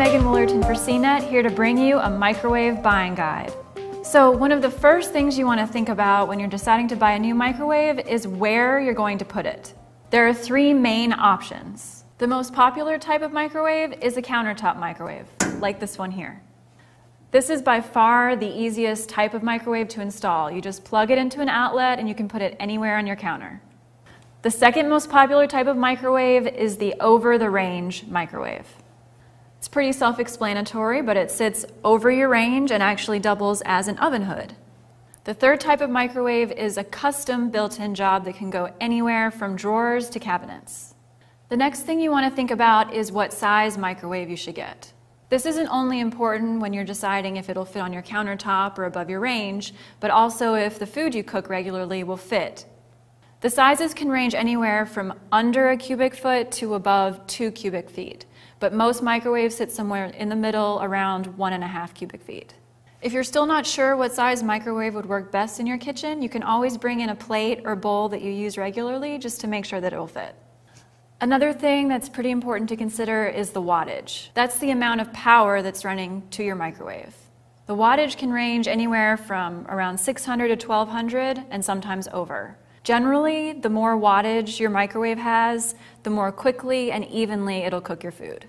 Megan Woolerton for CNET, here to bring you a microwave buying guide. So one of the first things you want to think about when you're deciding to buy a new microwave is where you're going to put it. There are three main options. The most popular type of microwave is a countertop microwave, like this one here. This is by far the easiest type of microwave to install. You just plug it into an outlet and you can put it anywhere on your counter. The second most popular type of microwave is the over-the-range microwave pretty self-explanatory, but it sits over your range and actually doubles as an oven hood. The third type of microwave is a custom built-in job that can go anywhere from drawers to cabinets. The next thing you want to think about is what size microwave you should get. This isn't only important when you're deciding if it'll fit on your countertop or above your range, but also if the food you cook regularly will fit the sizes can range anywhere from under a cubic foot to above two cubic feet, but most microwaves sit somewhere in the middle around one and a half cubic feet. If you're still not sure what size microwave would work best in your kitchen, you can always bring in a plate or bowl that you use regularly just to make sure that it will fit. Another thing that's pretty important to consider is the wattage. That's the amount of power that's running to your microwave. The wattage can range anywhere from around 600 to 1200 and sometimes over. Generally, the more wattage your microwave has, the more quickly and evenly it'll cook your food.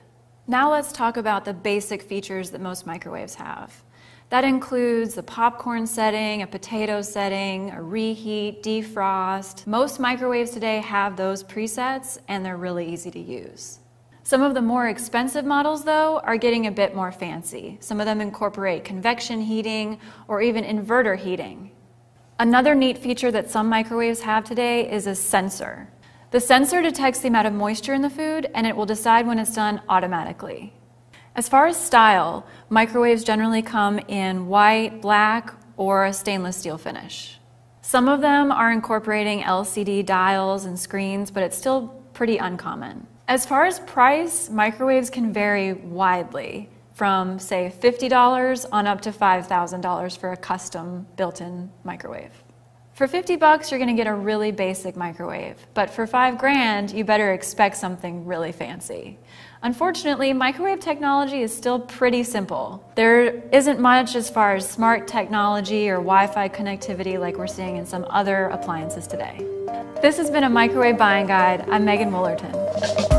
Now let's talk about the basic features that most microwaves have. That includes a popcorn setting, a potato setting, a reheat, defrost. Most microwaves today have those presets and they're really easy to use. Some of the more expensive models, though, are getting a bit more fancy. Some of them incorporate convection heating or even inverter heating. Another neat feature that some microwaves have today is a sensor. The sensor detects the amount of moisture in the food and it will decide when it's done automatically. As far as style, microwaves generally come in white, black, or a stainless steel finish. Some of them are incorporating LCD dials and screens, but it's still pretty uncommon. As far as price, microwaves can vary widely from say $50 on up to $5,000 for a custom built-in microwave. For 50 bucks, you're gonna get a really basic microwave, but for five grand, you better expect something really fancy. Unfortunately, microwave technology is still pretty simple. There isn't much as far as smart technology or Wi-Fi connectivity like we're seeing in some other appliances today. This has been a Microwave Buying Guide. I'm Megan Woolerton.